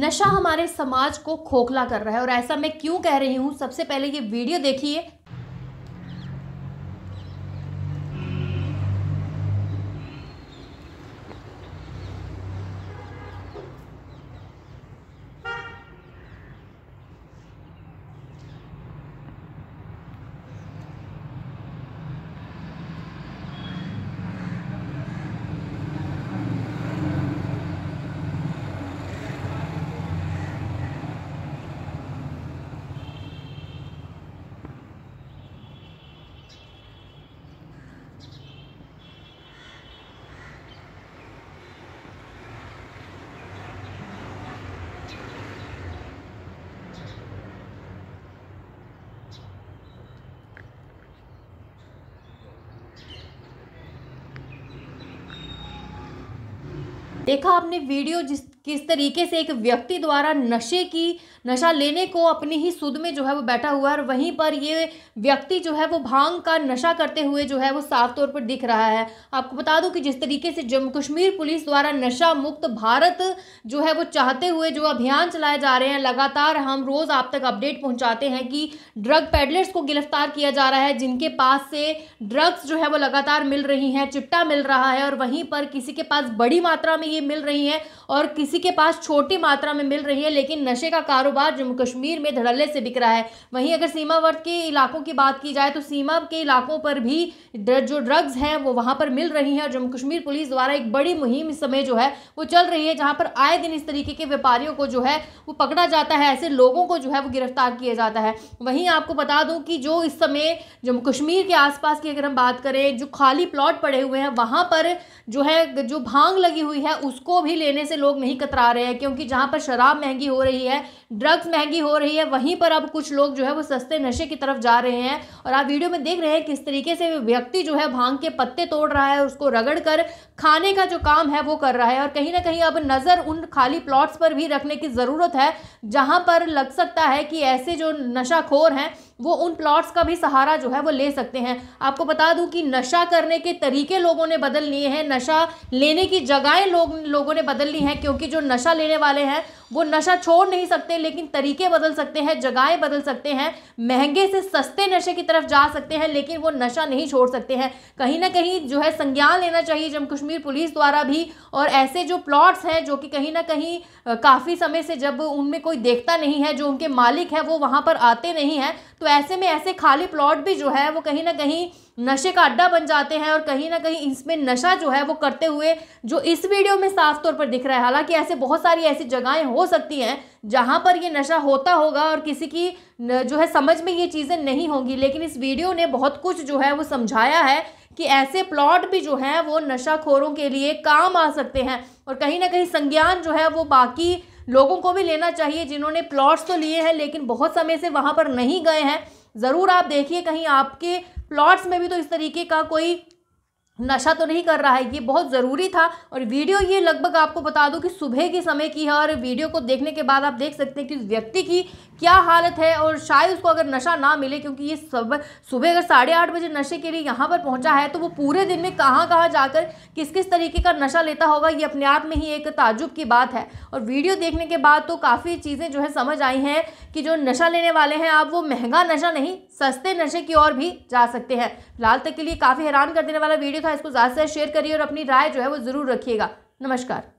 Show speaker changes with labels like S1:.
S1: नशा हमारे समाज को खोखला कर रहा है और ऐसा मैं क्यों कह रही हूँ सबसे पहले ये वीडियो देखिए देखा आपने वीडियो जिस किस तरीके से एक व्यक्ति द्वारा नशे की नशा लेने को अपनी ही सुध में जो है वो बैठा हुआ है और वहीं पर ये व्यक्ति जो है वो भांग का नशा करते हुए जो है वो साफ तौर पर दिख रहा है आपको बता दूं कि जिस तरीके से जम्मू कश्मीर पुलिस द्वारा नशा मुक्त भारत जो है वो चाहते हुए जो अभियान चलाए जा रहे हैं लगातार हम रोज़ आप तक अपडेट पहुँचाते हैं कि ड्रग पेडलर्स को गिरफ्तार किया जा रहा है जिनके पास से ड्रग्स जो है वो लगातार मिल रही हैं चिट्टा मिल रहा है और वहीं पर किसी के पास बड़ी मात्रा में ये मिल रही है और किसी किसी के पास छोटी मात्रा में मिल रही है लेकिन नशे का कारोबार जम्मू कश्मीर में धड़ल्ले से बिक रहा है वहीं अगर सीमावर्त के इलाकों की बात की जाए तो सीमा के इलाकों पर भी जो ड्रग्स हैं वो वहाँ पर मिल रही हैं और जम्मू कश्मीर पुलिस द्वारा एक बड़ी मुहिम इस समय जो है वो चल रही है जहाँ पर आए दिन इस तरीके के व्यापारियों को जो है वो पकड़ा जाता है ऐसे लोगों को जो है वो गिरफ्तार किया जाता है वहीं आपको बता दूँ कि जो इस समय जम्मू कश्मीर के आसपास की अगर हम बात करें जो खाली प्लॉट पड़े हुए हैं वहाँ पर जो है जो भांग लगी हुई है उसको भी लेने से लोग नहीं आ रहे हैं क्योंकि जहाँ पर शराब महंगी हो रही है ड्रग्स महंगी हो रही है वहीं पर अब कुछ लोग जो है वो सस्ते नशे की तरफ जा रहे हैं और आप वीडियो में देख रहे हैं किस तरीके से व्यक्ति जो है भांग के पत्ते तोड़ रहा है उसको रगड़ कर खाने का जो काम है वो कर रहा है और कहीं ना कहीं अब नज़र उन खाली प्लॉट्स पर भी रखने की ज़रूरत है जहाँ पर लग सकता है कि ऐसे जो नशाखोर हैं वो उन प्लॉट्स का भी सहारा जो है वो ले सकते हैं आपको बता दूं कि नशा करने के तरीके लोगों ने बदल लिए हैं नशा लेने की जगहें लोग लोगों ने बदल ली हैं क्योंकि जो नशा लेने वाले हैं वो नशा छोड़ नहीं सकते लेकिन तरीके बदल सकते हैं जगहें बदल सकते हैं महंगे से सस्ते नशे की तरफ जा सकते हैं लेकिन वो नशा नहीं छोड़ सकते हैं कहीं ना कहीं जो है संज्ञान लेना चाहिए जम्मू कश्मीर पुलिस द्वारा भी और ऐसे जो प्लॉट्स हैं जो कि कहीं ना कहीं काफ़ी समय से जब उनमें कोई देखता नहीं है जो उनके मालिक हैं वो वहाँ पर आते नहीं हैं तो ऐसे में ऐसे खाली प्लॉट भी जो है वो कहीं ना कहीं नशे का अड्डा बन जाते हैं और कहीं ना कहीं इसमें नशा जो है वो करते हुए जो इस वीडियो में साफ तौर पर दिख रहा है हालांकि ऐसे बहुत सारी ऐसी जगहें हो सकती हैं जहाँ पर ये नशा होता होगा और किसी की जो है समझ में ये चीज़ें नहीं होंगी लेकिन इस वीडियो ने बहुत कुछ जो है वो समझाया है कि ऐसे प्लॉट भी जो हैं वो नशाखोरों के लिए काम आ सकते हैं और कहीं ना कहीं संज्ञान जो है वो बाकी लोगों को भी लेना चाहिए जिन्होंने प्लॉट्स तो लिए हैं लेकिन बहुत समय से वहाँ पर नहीं गए हैं ज़रूर आप देखिए कहीं आपके प्लॉट्स में भी तो इस तरीके का कोई नशा तो नहीं कर रहा है ये बहुत ज़रूरी था और वीडियो ये लगभग आपको बता दूं कि सुबह के समय की है और वीडियो को देखने के बाद आप देख सकते हैं कि उस व्यक्ति की क्या हालत है और शायद उसको अगर नशा ना मिले क्योंकि ये सब सुबह अगर साढ़े आठ बजे नशे के लिए यहाँ पर पहुँचा है तो वो पूरे दिन में कहाँ कहाँ जाकर किस किस तरीके का नशा लेता होगा ये अपने आप में ही एक ताजुब की बात है और वीडियो देखने के बाद तो काफ़ी चीज़ें जो है समझ आई हैं कि जो नशा लेने वाले हैं आप वो महंगा नशा नहीं सस्ते नशे की ओर भी जा सकते हैं फिलहाल तक के लिए काफ़ी हैरान कर देने वाला वीडियो देखा इसको ज़्यादा से शेयर करिए और अपनी राय जो है वो ज़रूर रखिएगा नमस्कार